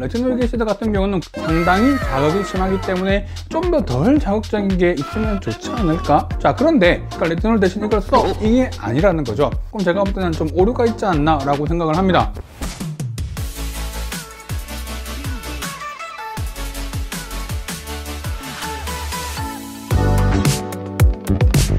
레전드 게시드 같은 경우는 상당히 자극이 심하기 때문에 좀 더 덜 자극적인 게 있으면 좋지 않을까? 자 그런데 그러니까 레전드 대신 이걸 써 이게 아니라는 거죠 그럼 제가 볼 때는 좀 오류가 있지 않나 라고 생각을 합니다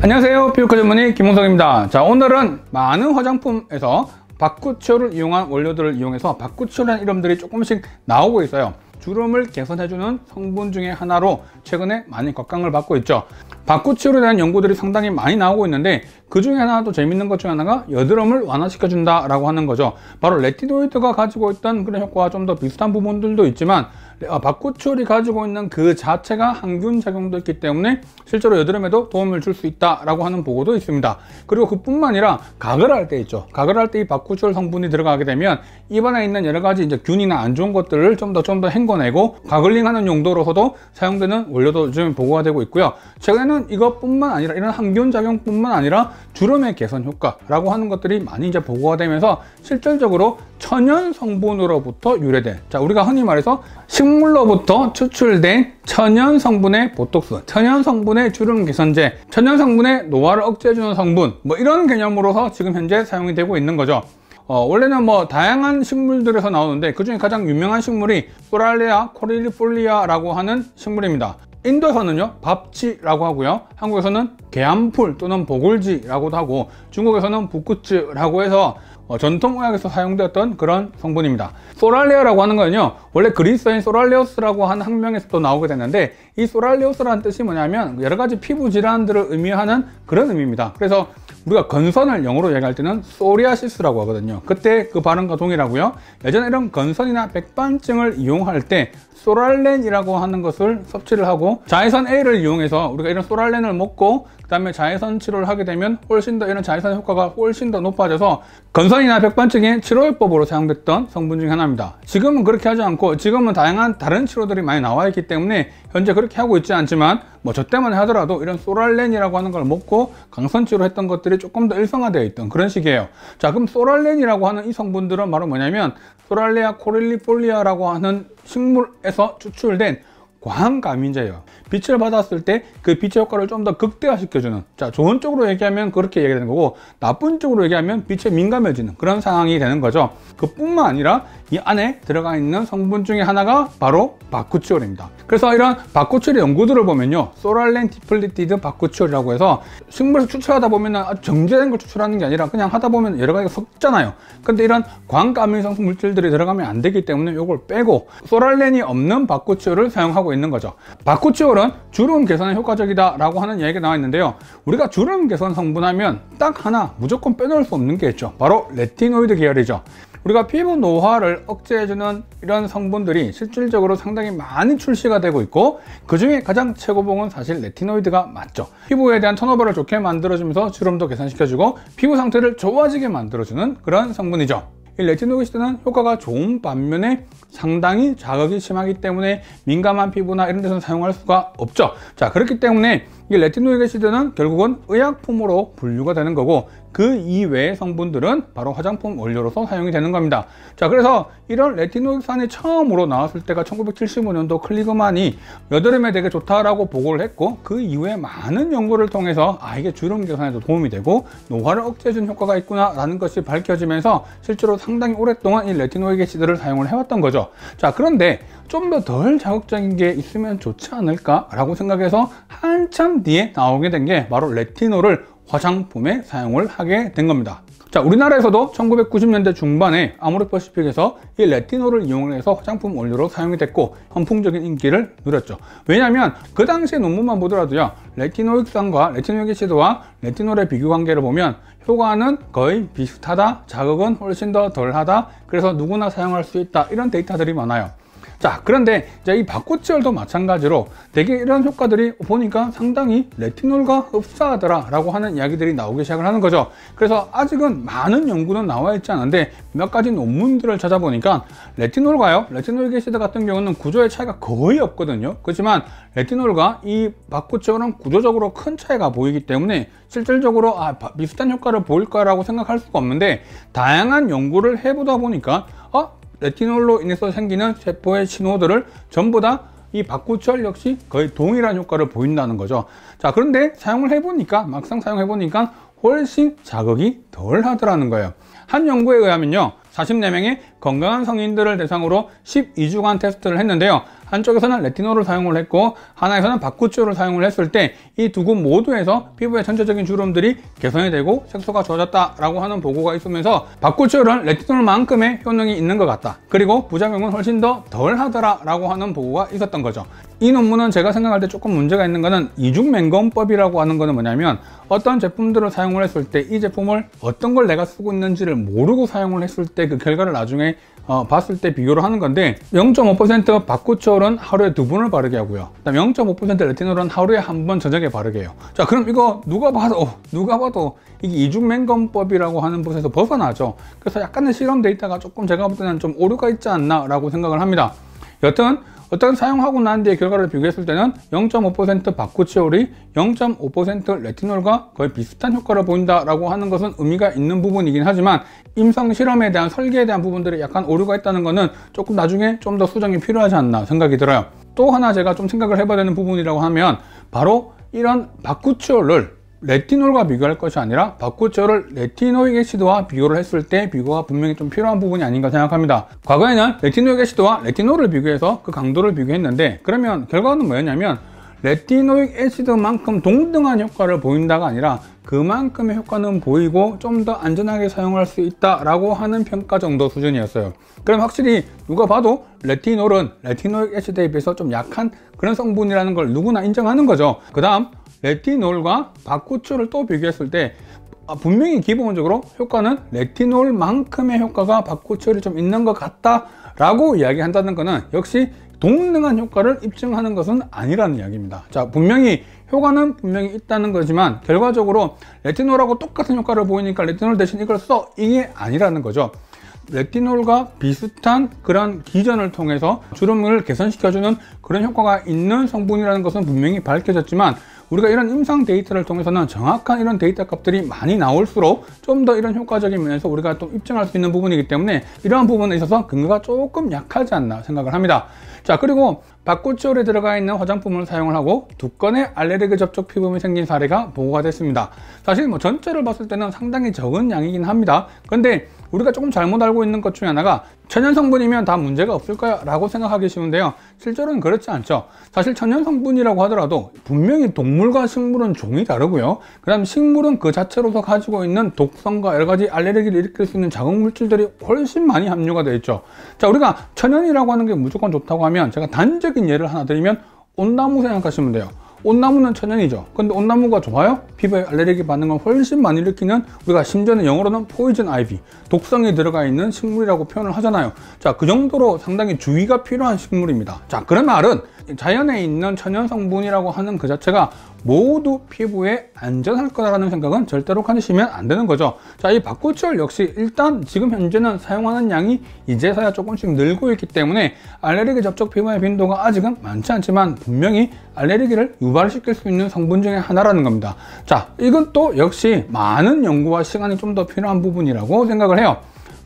안녕하세요 피부과 전문의 김홍석입니다 자 오늘은 많은 화장품에서 박구치오를 이용한 원료들을 이용해서 박구치오라는 이름들이 조금씩 나오고 있어요. 주름을 개선해주는 성분 중의 하나로 최근에 많이 각광을 받고 있죠. 박구치오에 대한 연구들이 상당히 많이 나오고 있는데 그 중에 하나 또 재밌는 것 중에 하나가 여드름을 완화시켜준다라고 하는 거죠. 바로 레티도이드가 가지고 있던 그런 효과와 좀 더 비슷한 부분들도 있지만 박고추이 네, 아, 가지고 있는 그 자체가 항균 작용도 있기 때문에 실제로 여드름에도 도움을 줄 수 있다라고 하는 보고도 있습니다. 그리고 그뿐만 아니라 가글 할때 있죠. 가글 할때 이 박구출 성분이 들어가게 되면 입안에 있는 여러 가지 이제 균이나 안 좋은 것들을 좀 더 좀 더 헹궈내고 가글링하는 용도로서도 사용되는 원료도 요즘 보고가 되고 있고요. 최근에는 이것뿐만 아니라 이런 항균 작용뿐만 아니라 주름의 개선 효과라고 하는 것들이 많이 이제 보고가 되면서 실질적으로 천연 성분으로부터 유래된 자 우리가 흔히 말해서 식 식물로부터 추출된 천연 성분의 보톡스, 천연 성분의 주름 개선제, 천연 성분의 노화를 억제해주는 성분 뭐 이런 개념으로서 지금 현재 사용이 되고 있는 거죠. 어, 원래는 뭐 다양한 식물들에서 나오는데 그중에 가장 유명한 식물이 소랄레아 코릴리폴리아라고 하는 식물입니다. 인도에서는요 밥치라고 하고요 한국에서는 계암풀 또는 보글지라고도 하고 중국에서는 북구츠라고 해서 어, 전통의학에서 사용되었던 그런 성분입니다 소랄레아라고 하는 거는요 원래 그리스어인 소랄레오스라고 한 학명에서도 나오게 됐는데 이 소랄레오스라는 뜻이 뭐냐면 여러 가지 피부 질환들을 의미하는 그런 의미입니다 그래서 우리가 건선을 영어로 얘기할 때는 소리아시스라고 하거든요 그때 그 발음과 동일하고요 예전에 이런 건선이나 백반증을 이용할 때 소랄렌이라고 하는 것을 섭취를 하고 자외선 A를 이용해서 우리가 이런 소랄렌을 먹고 그 다음에 자외선 치료를 하게 되면 훨씬 더 이런 자외선 효과가 훨씬 더 높아져서 건선이나 백반증의 치료요법으로 사용됐던 성분 중 하나입니다. 지금은 그렇게 하지 않고 지금은 다양한 다른 치료들이 많이 나와 있기 때문에 현재 그렇게 하고 있지 않지만 뭐 저때문에 하더라도 이런 소랄렌이라고 하는 걸 먹고 강선 치료했던 것들이 조금 더 일상화되어 있던 그런 식이에요. 자 그럼 소랄렌이라고 하는 이 성분들은 바로 뭐냐면 소랄레아 코릴리폴리아라고 하는 식물 에서 추출된 광감인제예요 빛을 받았을 때 그 빛의 효과를 좀 더 극대화시켜주는 자 좋은 쪽으로 얘기하면 그렇게 얘기되는 거고 나쁜 쪽으로 얘기하면 빛에 민감해지는 그런 상황이 되는 거죠 그뿐만 아니라 이 안에 들어가 있는 성분 중에 하나가 바로 바쿠치올입니다 그래서 이런 바쿠치올의 연구들을 보면요 소랄렌 디플리티드 바쿠치올이라고 해서 식물에서 추출하다 보면 정제된 걸 추출하는 게 아니라 그냥 하다 보면 여러 가지가 섞잖아요 근데 이런 광감미성성 물질들이 들어가면 안 되기 때문에 이걸 빼고 소랄렌이 없는 바쿠치올을 사용하고 있는 거죠 바쿠치올 4월은 주름 개선에 효과적이다라고 하는 이야기가 나와 있는데요. 우리가 주름 개선 성분 하면 딱 하나 무조건 빼놓을 수 없는 게 있죠. 바로 레티노이드 계열이죠. 우리가 피부 노화를 억제해주는 이런 성분들이 실질적으로 상당히 많이 출시가 되고 있고 그 중에 가장 최고봉은 사실 레티노이드가 맞죠. 피부에 대한 턴오버를 좋게 만들어주면서 주름도 개선시켜주고 피부 상태를 좋아지게 만들어주는 그런 성분이죠. 이 레티놀 시트는 효과가 좋은 반면에 상당히 자극이 심하기 때문에 민감한 피부나 이런 데서는 사용할 수가 없죠. 자 그렇기 때문에 이 레티노이드 시드는 결국은 의약품으로 분류가 되는 거고 그 이외의 성분들은 바로 화장품 원료로서 사용이 되는 겁니다. 자 그래서 이런 레티노익산이 처음으로 나왔을 때가 1975년도 클리그만이 여드름에 되게 좋다라고 보고를 했고 그 이후에 많은 연구를 통해서 아 이게 주름 개선에도 도움이 되고 노화를 억제해준 효과가 있구나 라는 것이 밝혀지면서 실제로 상당히 오랫동안 이레티노이게 시드를 사용을 해왔던 거죠. 자 그런데 좀 더 덜 자극적인 게 있으면 좋지 않을까 라고 생각해서 한참 음, 뒤에 나오게 된 게 바로 레티놀을 화장품에 사용을 하게 된 겁니다. 자, 우리나라에서도 1990년대 중반에 아모레퍼시픽에서 이 레티놀을 이용해서 화장품 원료로 사용이 됐고 선풍적인 인기를 누렸죠. 왜냐하면 그 당시의 논문만 보더라도요. 레티노 액상과 레티놀액시도와 레티놀의 비교 관계를 보면 효과는 거의 비슷하다, 자극은 훨씬 더 덜하다, 그래서 누구나 사용할 수 있다 이런 데이터들이 많아요. 자 그런데 이 바코치열도 마찬가지로 대개 이런 효과들이 보니까 상당히 레티놀과 흡사하더라 라고 하는 이야기들이 나오기 시작을 하는 거죠 그래서 아직은 많은 연구는 나와 있지 않은데 몇 가지 논문들을 찾아보니까 레티놀과요 레티놀 게시드 같은 경우는 구조의 차이가 거의 없거든요 그렇지만 레티놀과 이 바코치열은 구조적으로 큰 차이가 보이기 때문에 실질적으로 아, 비슷한 효과를 보일까라고 생각할 수가 없는데 다양한 연구를 해보다 보니까 어? 레티놀로 인해서 생기는 세포의 신호들을 전부 다이 박구철 역시 거의 동일한 효과를 보인다는 거죠 자 그런데 사용을 해보니까 막상 사용해보니까 훨씬 자극이 덜 하더라는 거예요 한 연구에 의하면요 44명의 건강한 성인들을 대상으로 12주간 테스트를 했는데요. 한쪽에서는 레티놀을 사용을 했고 하나에서는 바쿠추를 사용을 했을 때 이 두 군 모두에서 피부의 전체적인 주름들이 개선이 되고 색소가 좋아졌다라고 하는 보고가 있으면서 바쿠추는 레티놀만큼의 효능이 있는 것 같다. 그리고 부작용은 훨씬 더 덜하더라라고 하는 보고가 있었던 거죠. 이 논문은 제가 생각할 때 조금 문제가 있는 것은 이중맹검법이라고 하는 것은 뭐냐면 어떤 제품들을 사용을 했을 때 이 제품을 어떤 걸 내가 쓰고 있는지를 모르고 사용을 했을 때 그 결과를 나중에 어, 봤을 때 비교를 하는 건데 0.5% 바쿠철은 하루에 두 번을 바르게 하고요 0.5% 레티놀은 하루에 한 번 저녁에 바르게 해요 자 그럼 이거 누가 봐도 누가 봐도 이게 이중맹검법이라고 하는 곳에서 벗어나죠 그래서 약간의 실험 데이터가 조금 제가 볼 때는 좀 오류가 있지 않나 라고 생각을 합니다 여튼 어떤 사용하고 난뒤에 결과를 비교했을 때는 0.5% 바쿠치올이 0.5% 레티놀과 거의 비슷한 효과를 보인다라고 하는 것은 의미가 있는 부분이긴 하지만 임상 실험에 대한 설계에 대한 부분들이 약간 오류가 있다는 것은 조금 나중에 좀 더 수정이 필요하지 않나 생각이 들어요. 또 하나 제가 좀 생각을 해봐야 되는 부분이라고 하면 바로 이런 바쿠치올을 레티놀과 비교할 것이 아니라 바코처를 레티노익 애시드와 비교를 했을 때 비교가 분명히 좀 필요한 부분이 아닌가 생각합니다. 과거에는 레티노익 애시드와 레티놀을 비교해서 그 강도를 비교했는데 그러면 결과는 뭐였냐면 레티노익 애시드만큼 동등한 효과를 보인다가 아니라 그만큼의 효과는 보이고 좀 더 안전하게 사용할 수 있다라고 하는 평가 정도 수준이었어요. 그럼 확실히 누가 봐도 레티놀은 레티노익 애시드에 비해서 좀 약한 그런 성분이라는 걸 누구나 인정하는 거죠. 그 다음 레티놀과 바쿠추를 또 비교했을 때 분명히 기본적으로 효과는 레티놀만큼의 효과가 바쿠추를좀 있는 것 같다 라고 이야기한다는 것은 역시 동등한 효과를 입증하는 것은 아니라는 이야기입니다 자 분명히 효과는 분명히 있다는 거지만 결과적으로 레티놀하고 똑같은 효과를 보이니까 레티놀 대신 이걸 써 이게 아니라는 거죠 레티놀과 비슷한 그런 기전을 통해서 주름을 개선시켜주는 그런 효과가 있는 성분이라는 것은 분명히 밝혀졌지만 우리가 이런 임상 데이터를 통해서는 정확한 이런 데이터 값들이 많이 나올수록 좀 더 이런 효과적인 면에서 우리가 또 입증할 수 있는 부분이기 때문에 이러한 부분에 있어서 근거가 조금 약하지 않나 생각을 합니다. 자 그리고 바꾸치홀에 들어가 있는 화장품을 사용을 하고 두 건의 알레르기 접촉 피부염이 생긴 사례가 보고가 됐습니다. 사실 뭐 전체를 봤을 때는 상당히 적은 양이긴 합니다. 그런데 우리가 조금 잘못 알고 있는 것 중에 하나가 천연 성분이면 다 문제가 없을까요? 라고 생각하기 쉬운데요. 실제로는 그렇지 않죠. 사실 천연 성분이라고 하더라도 분명히 동물과 식물은 종이 다르고요. 그 다음 식물은 그 자체로서 가지고 있는 독성과 여러 가지 알레르기를 일으킬 수 있는 자극 물질들이 훨씬 많이 함유가 되어 있죠. 자, 우리가 천연이라고 하는 게 무조건 좋다고 하면 제가 단적인 예를 하나 드리면 온나무 생각하시면 돼요. 온나무는 천연이죠. 근데 온나무가 좋아요? 피부에 알레르기 반응을 훨씬 많이 일으키는 우리가 심지어는 영어로는 포이즌 아이비, 독성이 들어가 있는 식물이라고 표현을 하잖아요. 자, 그 정도로 상당히 주의가 필요한 식물입니다. 자, 그런 말은 자연에 있는 천연 성분이라고 하는 그 자체가 모두 피부에 안전할 거라는 생각은 절대로 가지시면 안 되는 거죠 자이바코철 역시 일단 지금 현재는 사용하는 양이 이제서야 조금씩 늘고 있기 때문에 알레르기 접촉 피부의 빈도가 아직은 많지 않지만 분명히 알레르기를 유발시킬 수 있는 성분 중에 하나라는 겁니다 자 이건 또 역시 많은 연구와 시간이 좀 더 필요한 부분이라고 생각을 해요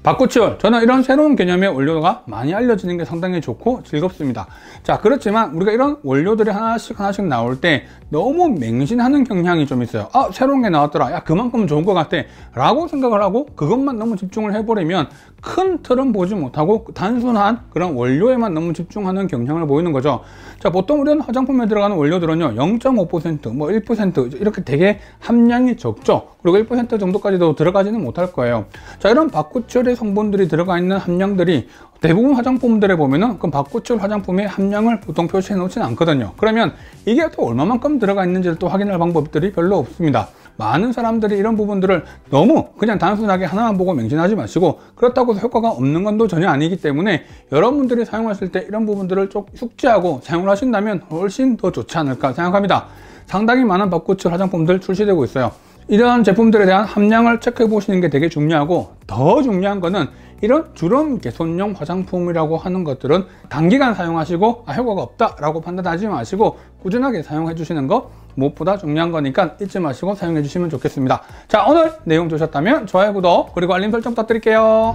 바꾸치열 저는 이런 새로운 개념의 원료가 많이 알려지는 게 상당히 좋고 즐겁습니다 자 그렇지만 우리가 이런 원료들이 하나씩 하나씩 나올 때 너무 맹신하는 경향이 좀 있어요 아 새로운 게 나왔더라 야 그만큼 좋은 것 같아 라고 생각을 하고 그것만 너무 집중을 해버리면 큰 틀은 보지 못하고 단순한 그런 원료에만 너무 집중하는 경향을 보이는 거죠 자 보통 우리는 화장품에 들어가는 원료들은요 0.5%뭐 1% 이렇게 되게 함량이 적죠 그리고 1% 정도까지도 들어가지는 못할 거예요 자 이런 바구치열 화장품의 성분들이 들어가 있는 함량들이 대부분 화장품들에 보면은 그 바꿔줄 화장품의 함량을 보통 표시해 놓지는 않거든요 그러면 이게 또 얼마만큼 들어가 있는지를 또 확인할 방법들이 별로 없습니다 많은 사람들이 이런 부분들을 너무 그냥 단순하게 하나만 보고 맹신하지 마시고 그렇다고 해서 효과가 없는 건도 전혀 아니기 때문에 여러분들이 사용하실 때 이런 부분들을 쭉 숙지하고 사용을 하신다면 훨씬 더 좋지 않을까 생각합니다 상당히 많은 벚꽃 화장품들 출시되고 있어요 이러한 제품들에 대한 함량을 체크해 보시는 게 되게 중요하고 더 중요한 거는 이런 주름 개선용 화장품이라고 하는 것들은 단기간 사용하시고 아, 효과가 없다라고 판단하지 마시고 꾸준하게 사용해 주시는 거 무엇보다 중요한 거니까 잊지 마시고 사용해 주시면 좋겠습니다. 자 오늘 내용 좋으셨다면 좋아요, 구독 그리고 알림 설정 부탁드릴게요.